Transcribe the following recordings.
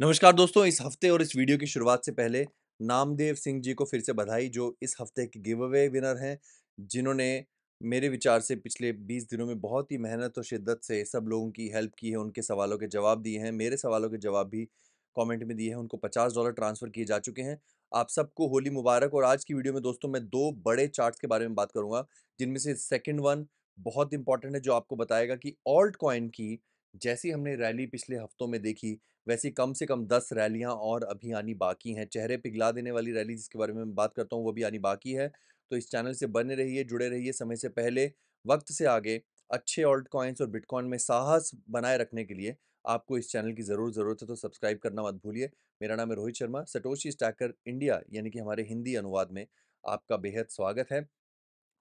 नमस्कार दोस्तों इस हफ्ते और इस वीडियो की शुरुआत से पहले नामदेव सिंह जी को फिर से बधाई जो इस हफ्ते के गिव अवे विनर हैं जिन्होंने मेरे विचार से पिछले 20 दिनों में बहुत ही मेहनत और शिद्दत से सब लोगों की हेल्प की है उनके सवालों के जवाब दिए हैं मेरे सवालों के जवाब भी कमेंट में दिए हैं उनको पचास डॉलर ट्रांसफ़र किए जा चुके हैं आप सबको होली मुबारक और आज की वीडियो में दोस्तों मैं दो बड़े चार्ट्स के बारे में बात करूंगा जिनमें से सेकंड वन बहुत इंपॉर्टेंट है जो आपको बताएगा कि ऑल्ट कॉइन की जैसी हमने रैली पिछले हफ्तों में देखी वैसी कम से कम दस रैलियां और अभी आनी बाकी हैं चेहरे पिघला देने वाली रैली जिसके बारे में मैं बात करता हूँ वो भी आनी बाकी है तो इस चैनल से बने रहिए जुड़े रहिए समय से पहले वक्त से आगे अच्छे ऑल्ट कॉइन्स और बिटकॉइन में साहस बनाए रखने के लिए आपको इस चैनल की ज़रूर ज़रूरत है तो सब्सक्राइब करना मत भूलिए मेरा नाम है Rohit Sharma Satoshi stacker India यानी कि हमारे हिंदी अनुवाद में आपका बेहद स्वागत है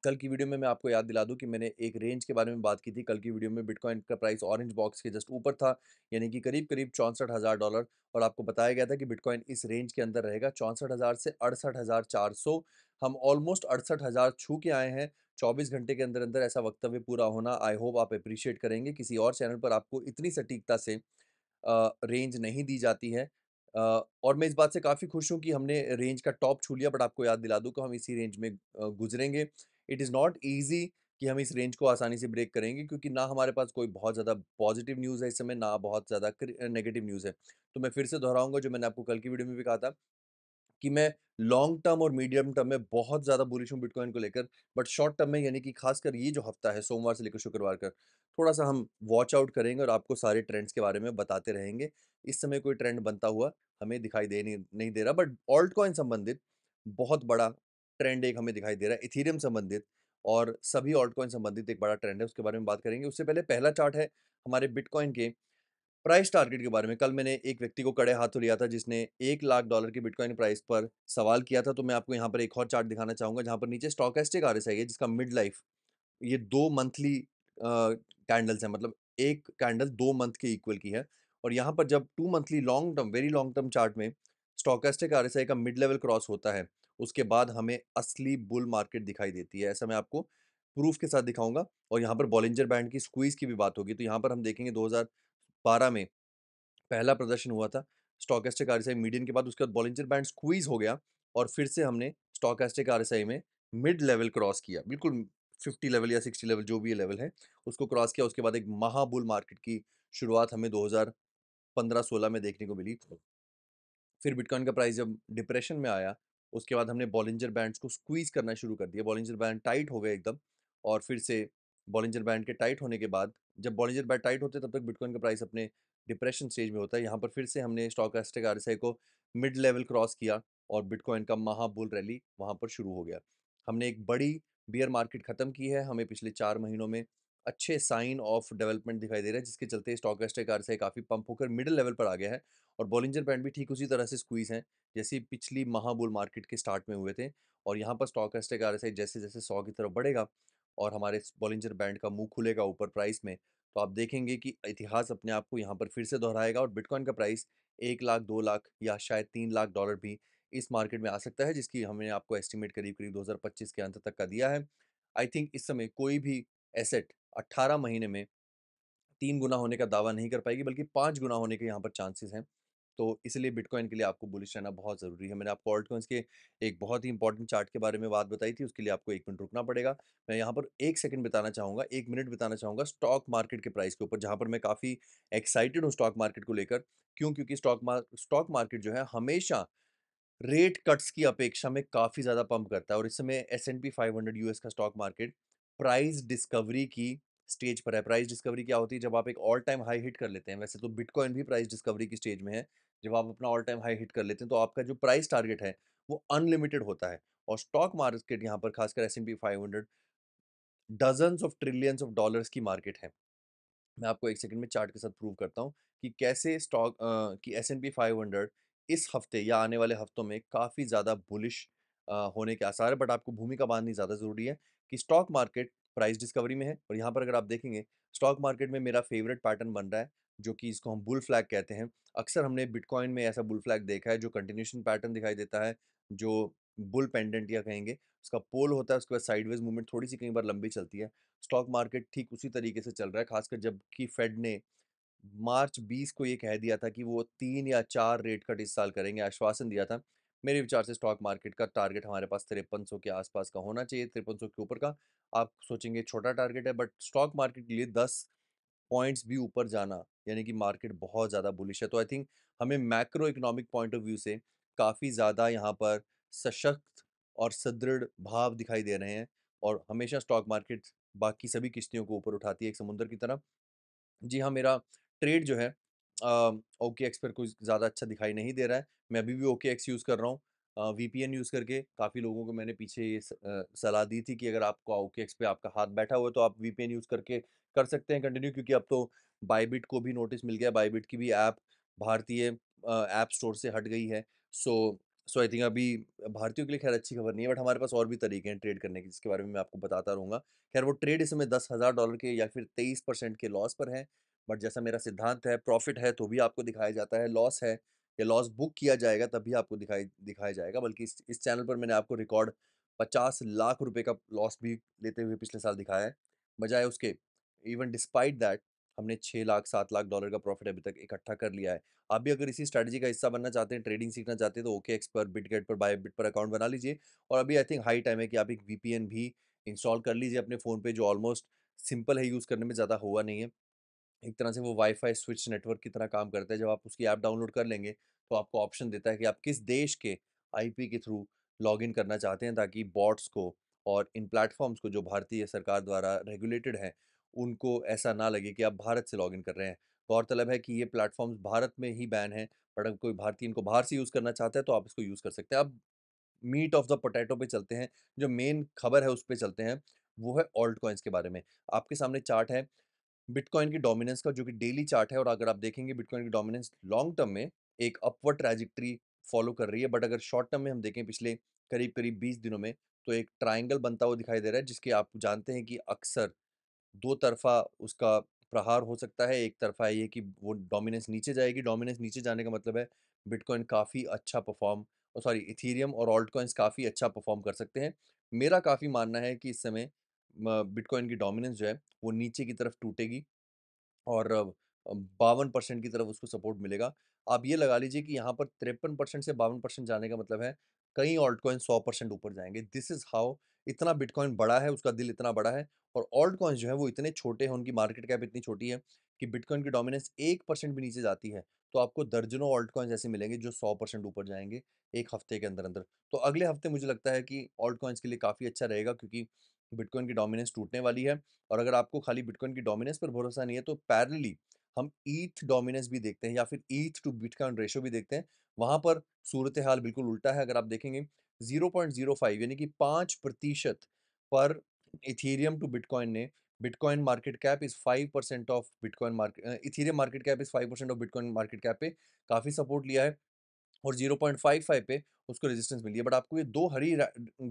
कल की वीडियो में मैं आपको याद दिला दूं कि मैंने एक रेंज के बारे में बात की थी कल की वीडियो में बिटकॉइन का प्राइस ऑरेंज बॉक्स के जस्ट ऊपर था यानी कि करीब करीब चौंसठ हज़ार डॉलर और आपको बताया गया था कि बिटकॉइन इस रेंज के अंदर रहेगा चौंसठ हज़ार से अड़सठ हज़ार चार सौ हम ऑलमोस्ट अड़सठ हज़ार छू के आए हैं चौबीस घंटे के अंदर अंदर ऐसा वक्तव्य पूरा होना आई होप आप अप्रिशिएट करेंगे किसी और चैनल पर आपको इतनी सटीकता से रेंज नहीं दी जाती है Uh, और मैं इस बात से काफ़ी खुश हूँ कि हमने रेंज का टॉप छू लिया बट आपको याद दिला दूँ कि हम इसी रेंज में गुजरेंगे इट इज़ नॉट ईजी कि हम इस रेंज को आसानी से ब्रेक करेंगे क्योंकि ना हमारे पास कोई बहुत ज़्यादा पॉजिटिव न्यूज़ है इस समय ना बहुत ज़्यादा नेगेटिव न्यूज़ है तो मैं फिर से दोहराऊंगा जो मैंने आपको कल की वीडियो में भी कहा था कि मैं लॉन्ग टर्म और मीडियम टर्म में बहुत ज़्यादा बुलिश हूँ बिटकॉइन को लेकर बट शॉर्ट टर्म में यानी कि खासकर ये जो हफ्ता है सोमवार से लेकर शुक्रवार का थोड़ा सा हम वॉच आउट करेंगे और आपको सारे ट्रेंड्स के बारे में बताते रहेंगे इस समय कोई ट्रेंड बनता हुआ हमें दिखाई दे नहीं नहीं दे रहा बट ऑल्ट कॉइन संबंधित बहुत बड़ा ट्रेंड एक हमें दिखाई दे रहा है इथीरियम संबंधित और सभी ऑल्टकॉइन संबंधित एक बड़ा ट्रेंड है उसके बारे में बात करेंगे उससे पहले पहला चार्ट है हमारे बिटकॉइन के प्राइस टारगेट के बारे में कल मैंने एक व्यक्ति को कड़े हाथों लिया था जिसने एक लाख डॉलर की बिटकॉइन प्राइस पर सवाल किया था तो मैं आपको यहाँ पर एक और चार्ट दिखाना चाहूँगा जहाँ पर नीचे स्टॉक स्टॉकेस्टिक आर एस है जिसका मिड लाइफ ये दो मंथली कैंडल्स हैं मतलब एक कैंडल दो मंथ के इक्वल की है और यहाँ पर जब two monthly long term very long term chart में स्टॉक स्टॉकेस्टिक आर का मिड लेवल क्रॉस होता है उसके बाद हमें असली बुल मार्केट दिखाई देती है ऐसा मैं आपको प्रूफ के साथ दिखाऊंगा और यहाँ पर बॉलिंजर बैंड की स्क्वीज़ की भी बात होगी तो यहाँ पर हम देखेंगे 2012 में पहला प्रदर्शन हुआ था स्टॉक का आर मीडियन के बाद उसके बाद बॉलिंजर बैंड स्क्वीज़ हो गया और फिर से हमने स्टॉक स्टॉकेस्टिक आर में मिड लेवल क्रॉस किया बिल्कुल फिफ्टी लेवल या सिक्सटी लेवल जो भी लेवल है उसको क्रॉस किया उसके बाद एक महाबुल मार्केट की शुरुआत हमें 2015-16 में देखने को मिली फिर बिटकॉइन का प्राइस जब डिप्रेशन में आया उसके बाद हमने बॉलिंजर बैंड को स्क्वीज़ करना शुरू कर दिया बॉलिंजर बैंड टाइट हो गए एकदम और फिर से बॉलिंजर बैंड के टाइट होने के बाद जब बॉलिंजर बैंड टाइट होते तब तक बिटकॉइन का प्राइस अपने डिप्रेशन स्टेज में होता है यहाँ पर फिर से हमने स्टॉक एस्टेक आर को मिड लेवल क्रॉस किया और बिटकॉइन का महाबुल रैली वहाँ पर शुरू हो गया हमने एक बड़ी बियर मार्केट ख़त्म की है हमें पिछले चार महीनों में अच्छे साइन ऑफ डेवलपमेंट दिखाई दे रहा है जिसके चलते स्टॉक आर से काफ़ी पंप होकर मिडिल लेवल पर आ गया है और बॉलिंजर बैंड भी ठीक उसी तरह से स्क्वीज़ हैं जैसे पिछली महाबुल मार्केट के स्टार्ट में हुए थे और यहाँ पर स्टॉक कार से जैसे जैसे सौ की तरफ बढ़ेगा और हमारे बॉलिंजर बैंड का मुंह खुलेगा ऊपर प्राइस में तो आप देखेंगे कि इतिहास अपने आप को यहाँ पर फिर से दोहराएगा और बिटकॉइन का प्राइस एक लाख दो लाख या शायद तीन लाख डॉलर भी इस मार्केट में आ सकता है जिसकी हमने आपको एस्टिमेट करीब करीब 2025 के अंत तक का दिया है आई थिंक इस समय कोई भी एसेट 18 महीने में तीन गुना होने का दावा नहीं कर पाएगी बल्कि पाँच गुना होने के यहाँ पर चांसेस हैं तो इसलिए बिटकॉइन के लिए आपको बुलिश रहना बहुत ज़रूरी है मैंने आपको ऑल्ट के एक बहुत ही इंपॉर्टेंट चार्ट के बारे में बात बताई थी उसके लिए आपको एक मिनट रुकना पड़ेगा मैं यहाँ पर एक सेकंड बताना चाहूँगा एक मिनट बताना चाहूँगा स्टॉक मार्केट के प्राइस के ऊपर जहाँ पर मैं काफ़ी एक्साइटेड हूँ स्टॉक मार्केट को लेकर क्यों क्योंकि स्टॉक मार्क स्टॉक मार्केट जो है हमेशा रेट कट्स की अपेक्षा में काफ़ी ज़्यादा पंप करता है और इस समय S and P five hundred का स्टॉक मार्केट प्राइस डिस्कवरी की स्टेज पर है प्राइस डिस्कवरी क्या होती है जब आप एक ऑल टाइम हाई हिट कर लेते हैं वैसे तो बिटकॉइन भी प्राइस डिस्कवरी की स्टेज में है जब आप अपना ऑल टाइम हाई हिट कर लेते हैं तो आपका जो प्राइस टारगेट है वो अनलिमिटेड होता है और स्टॉक मार्केट यहाँ पर खासकर S M P five hundred dozens of trillions of dollars की मार्केट है मैं आपको एक सेकंड में चार्ट के साथ प्रूव करता हूँ कि कैसे स्टॉक की S and P five hundred इस हफ्ते या आने वाले हफ्तों में काफ़ी ज़्यादा बुलिश होने के आसार है बट आपको भूमिका बांधनी ज़्यादा ज़रूरी है कि स्टॉक मार्केट प्राइस डिस्कवरी में है और यहाँ पर अगर आप देखेंगे स्टॉक मार्केट में मेरा फेवरेट पैटर्न बन रहा है जो कि इसको हम बुल फ्लैग कहते हैं अक्सर हमने बिटकॉइन में ऐसा बुल फ्लैग देखा है जो कंटिन्यूशन पैटर्न दिखाई देता है जो बुल पेंडेंट या कहेंगे उसका पोल होता है उसके बाद साइडवेज मूवमेंट थोड़ी सी कई बार लंबी चलती है स्टॉक मार्केट ठीक उसी तरीके से चल रहा है खासकर जबकि फेड ने मार्च 20 को ये कह दिया था कि वो तीन या चार रेट कट इस साल करेंगे आश्वासन दिया था मेरे विचार से स्टॉक मार्केट का टारगेट हमारे पास तिरपन के आसपास का होना चाहिए तिरपन के ऊपर का आप सोचेंगे छोटा टारगेट है बट स्टॉक मार्केट के लिए दस पॉइंट्स भी ऊपर जाना यानी कि मार्केट बहुत ज़्यादा बुलिश है तो आई थिंक हमें macro economic point of view से काफ़ी ज़्यादा यहाँ पर सशक्त और सुदृढ़ भाव दिखाई दे रहे हैं और हमेशा स्टॉक मार्केट बाकी सभी किश्तियों को ऊपर उठाती है एक समुद्र की तरह जी हाँ मेरा ट्रेड जो है ओके एक्स पर कुछ ज़्यादा अच्छा दिखाई नहीं दे रहा है मैं अभी भी ओके एक्स यूज़ कर रहा हूँ वी पी एन यूज़ करके काफ़ी लोगों को मैंने पीछे ये सलाह दी थी कि अगर आपको ओके एक्स पे आपका हाथ बैठा हुआ है तो आप वी पी एन यूज़ करके कर सकते हैं कंटिन्यू क्योंकि अब तो बाईबिट को भी नोटिस मिल गया बाईबिट की भी ऐप भारतीय ऐप स्टोर से हट गई है सो सो आई थिंक अभी भारतीयों के लिए खैर अच्छी खबर नहीं है बट हमारे पास और भी तरीके हैं ट्रेड करने के जिसके बारे में मैं आपको बताता रहूँगा खैर वो ट्रेड इस समय दस हज़ार डॉलर के या फिर तेईस परसेंट के लॉस पर हैं बट जैसा मेरा सिद्धांत है प्रॉफिट है तो भी आपको दिखाया जाता है लॉस है या लॉस बुक किया जाएगा तब भी आपको दिखाई दिखाया जाएगा बल्कि इस, इस चैनल पर मैंने आपको रिकॉर्ड पचास लाख रुपए का लॉस भी लेते हुए पिछले साल दिखाया है बजाय उसके इवन डिस्पाइट दैट हमने छः लाख सात लाख डॉलर का प्रॉफिट अभी तक इकट्ठा कर लिया है आप भी अगर इसी स्ट्रैटेजी का हिस्सा बनना चाहते हैं ट्रेडिंग सीखना चाहते हैं तो ओके एक्स पर बिटगेट पर बाय बिट पर अकाउंट बना लीजिए और अभी आई थिंक हाई टाइम है कि आप एक वी भी इंस्टॉल कर लीजिए अपने फ़ोन पर जो ऑलमोस्ट सिंपल है यूज़ करने में ज़्यादा हुआ नहीं है एक तरह से वो वाईफाई स्विच नेटवर्क की तरह काम करता है जब आप उसकी ऐप डाउनलोड कर लेंगे तो आपको ऑप्शन देता है कि आप किस देश के आईपी के थ्रू लॉगिन करना चाहते हैं ताकि बॉट्स को और इन प्लेटफॉर्म्स को जो भारतीय सरकार द्वारा रेगुलेटेड हैं उनको ऐसा ना लगे कि आप भारत से लॉगिन कर रहे हैं गौरतलब है कि ये प्लेटफॉर्म्स भारत में ही बैन हैं बट अगर कोई भारतीय इनको बाहर से यूज़ करना चाहता है तो आप इसको यूज़ कर सकते हैं अब मीट ऑफ द पोटैटो पे चलते हैं जो मेन खबर है उस पर चलते हैं वो है ऑल्ट कॉइन्स के बारे में आपके सामने चार्ट है बिटकॉइन की डोमिनेंस का जो कि डेली चार्ट है और अगर आप देखेंगे बिटकॉइन की डोमिनेंस लॉन्ग टर्म में एक अपवर्ड ट्रेजिक्ट्री फॉलो कर रही है बट अगर शॉर्ट टर्म में हम देखें पिछले करीब करीब बीस दिनों में तो एक ट्राइंगल बनता हुआ दिखाई दे रहा है जिसके आप जानते हैं कि अक्सर दो तरफा उसका प्रहार हो सकता है एक तरफा ये कि वो डोमिनेंस नीचे जाएगी डोमिनेंस नीचे जाने का मतलब है बिटकॉइन काफ़ी अच्छा परफॉर्म सॉरी इथीरियम और ऑल्टकॉइंस काफ़ी अच्छा परफॉर्म कर सकते हैं मेरा काफ़ी मानना है कि इस समय बिटकॉइन की डोमिनेंस जो है वो नीचे की तरफ टूटेगी और बावन परसेंट की तरफ उसको सपोर्ट मिलेगा आप ये लगा लीजिए कि यहाँ पर तिरपन परसेंट से बावन परसेंट जाने का मतलब है कई ऑल्ट कॉइन सौ परसेंट ऊपर जाएंगे दिस इज़ हाउ इतना बिटकॉइन बड़ा है उसका दिल इतना बड़ा है और ऑल्ट कॉइन्स जो है वो इतने छोटे हैं उनकी मार्केट कैप इतनी छोटी है कि बिटकॉइन की डोमिनेंस एक परसेंट भी नीचे जाती है तो आपको दर्जनों ऑल्ट कॉइन्स ऐसे मिलेंगे जो सौ परसेंट ऊपर जाएंगे एक हफ्ते के अंदर अंदर तो अगले हफ्ते मुझे लगता है कि ऑल्ट कॉइन्स के लिए काफ़ी अच्छा रहेगा क्योंकि बिटकॉइन की डोमिनेंस टूटने वाली है और अगर आपको खाली बिटकॉइन की डोमिनेंस पर भरोसा नहीं है तो पैरली हम ईथ डोमिनेंस भी देखते हैं या फिर ईथ टू बिटकॉइन रेशो भी देखते हैं वहाँ पर सूरत हाल बिल्कुल उल्टा है अगर आप देखेंगे 0.05 यानी कि पाँच प्रतिशत पर इथेरियम टू बिटकॉइन ने bitcoin market cap is five percent of bitcoin market Ethereum market cap is five percent of bitcoin market cap पे काफ़ी सपोर्ट लिया है और 0.55 पे उसको रेजिस्टेंस मिली है बट आपको ये दो हरी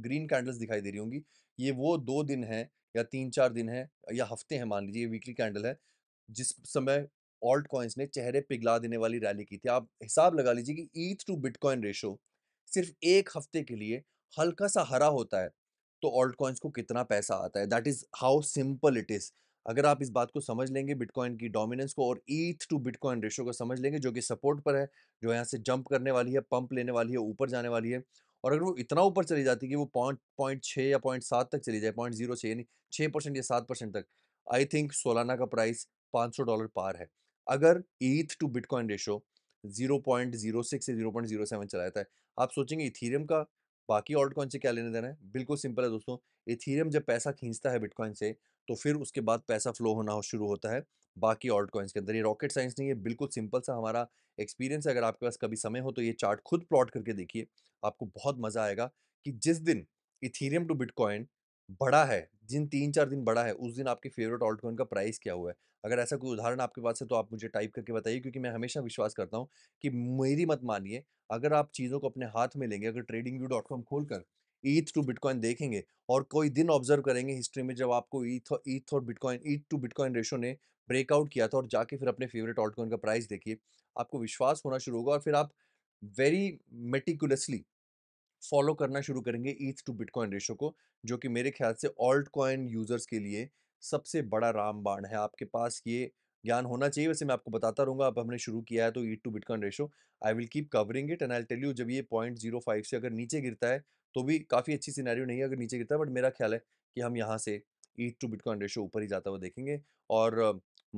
ग्रीन कैंडल्स दिखाई दे रही होंगी ये वो दो दिन है या तीन चार दिन है या हफ्ते हैं मान लीजिए ये वीकली कैंडल है जिस समय ऑल्ट कॉइन्स ने चेहरे पिघला देने वाली रैली की थी आप हिसाब लगा लीजिए कि ईथ टू बिटकॉइन रेशो सिर्फ एक हफ्ते के लिए हल्का सा हरा होता है तो ऑल्ट कॉइन्स को कितना पैसा आता है that is how simple it is अगर आप इस बात को समझ लेंगे बिटकॉइन की डोमिनेंस को और ईथ टू बिटकॉइन रेशो को समझ लेंगे जो कि सपोर्ट पर है जो यहाँ से जंप करने वाली है पंप लेने वाली है ऊपर जाने वाली है और अगर वो इतना ऊपर चली जाती है कि वो पॉइंट पॉइंट छः या पॉइंट सात तक चली जाए पॉइंट जीरो छः यानी छः परसेंट या सात परसेंट तक आई थिंक सोलाना का प्राइस पाँच सौ डॉलर पार है अगर eth to bitcoin ratio zero point zero six से जीरो पॉइंट जीरो सेवन चला जाता है आप सोचेंगे इथीरियम का बाकी ऑल्ट कॉइन से क्या लेने देना है बिल्कुल सिंपल है दोस्तों इथीरियम जब पैसा खींचता है बिटकॉइन से तो फिर उसके बाद पैसा फ्लो होना शुरू होता है बाकी ऑल्ट कॉइन्स के अंदर ये रॉकेट साइंस नहीं है बिल्कुल सिंपल सा हमारा एक्सपीरियंस है अगर आपके पास कभी समय हो तो ये चार्ट खुद प्लॉट करके देखिए आपको बहुत मज़ा आएगा कि जिस दिन इथीरियम टू बिटकॉइन बड़ा है जिन तीन चार दिन बड़ा है उस दिन आपके फेवरेट ऑल्ट कॉइन का प्राइस क्या हुआ है अगर ऐसा कोई उदाहरण आपके पास है तो आप मुझे टाइप करके बताइए क्योंकि मैं हमेशा विश्वास करता हूँ कि मेरी मत मानिए अगर आप चीज़ों को अपने हाथ में लेंगे अगर ट्रेडिंग व्यू डॉट कॉम खोल कर ईथ टू बिटकॉइन देखेंगे और कोई दिन ऑब्जर्व करेंगे हिस्ट्री में जब आपको ईथ ईथ और bitcoin eth to bitcoin ratio ने ब्रेकआउट किया था और जाके फिर अपने फेवरेट ऑल्ट का प्राइस देखिए आपको विश्वास होना शुरू होगा और फिर आप वेरी मेटिकुलसली फॉलो करना शुरू करेंगे ईथ टू बिटकॉइन रेशो को जो कि मेरे ख्याल से ऑल्ट कॉइन यूज़र्स के लिए सबसे बड़ा रामबाण है आपके पास ये ज्ञान होना चाहिए वैसे मैं आपको बताता रहूँगा अब हमने शुरू किया है तो eth to bitcoin ratio I will keep covering it and I tell you जब ये पॉइंट जीरो फाइव से अगर नीचे गिरता है तो भी काफ़ी अच्छी सिनेरियो नहीं है अगर नीचे गिरता है बट मेरा ख्याल है कि हम यहाँ से ईट टू बिटकॉइन रेशो ऊपर ही जाता हुआ देखेंगे और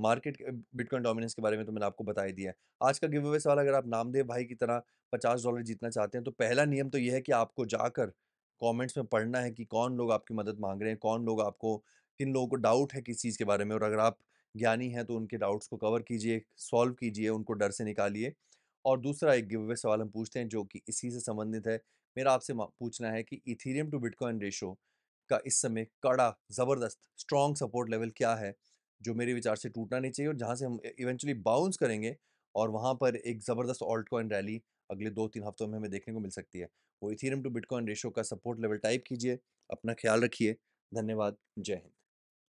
मार्केट बिटकॉइन डोमिनेंस के बारे में तो मैंने आपको बता ही दिया है आज का गिव अवे सवाल अगर आप नामदेव भाई की तरह पचास डॉलर जीतना चाहते हैं तो पहला नियम तो यह है कि आपको जाकर कमेंट्स में पढ़ना है कि कौन लोग आपकी मदद मांग रहे हैं कौन लोग आपको किन लोगों को डाउट है किस चीज़ के बारे में और अगर आप ज्ञानी हैं तो उनके डाउट्स को कवर कीजिए सॉल्व कीजिए उनको डर से निकालिए और दूसरा एक गिव अवे सवाल हम पूछते हैं जो कि इसी से संबंधित है मेरा आपसे पूछना है कि इथीरियम टू बिटकॉइन रेशो का इस समय कड़ा ज़बरदस्त स्ट्रॉन्ग सपोर्ट लेवल क्या है जो मेरे विचार से टूटना नहीं चाहिए और जहाँ से हम इवेंचुअली बाउंस करेंगे और वहाँ पर एक ज़बरदस्त ऑल्ट कॉइन रैली अगले दो तीन हफ्तों में हमें देखने को मिल सकती है वो इथीरियम टू बिटकॉइन रेशो का सपोर्ट लेवल टाइप कीजिए अपना ख्याल रखिए धन्यवाद जय हिंद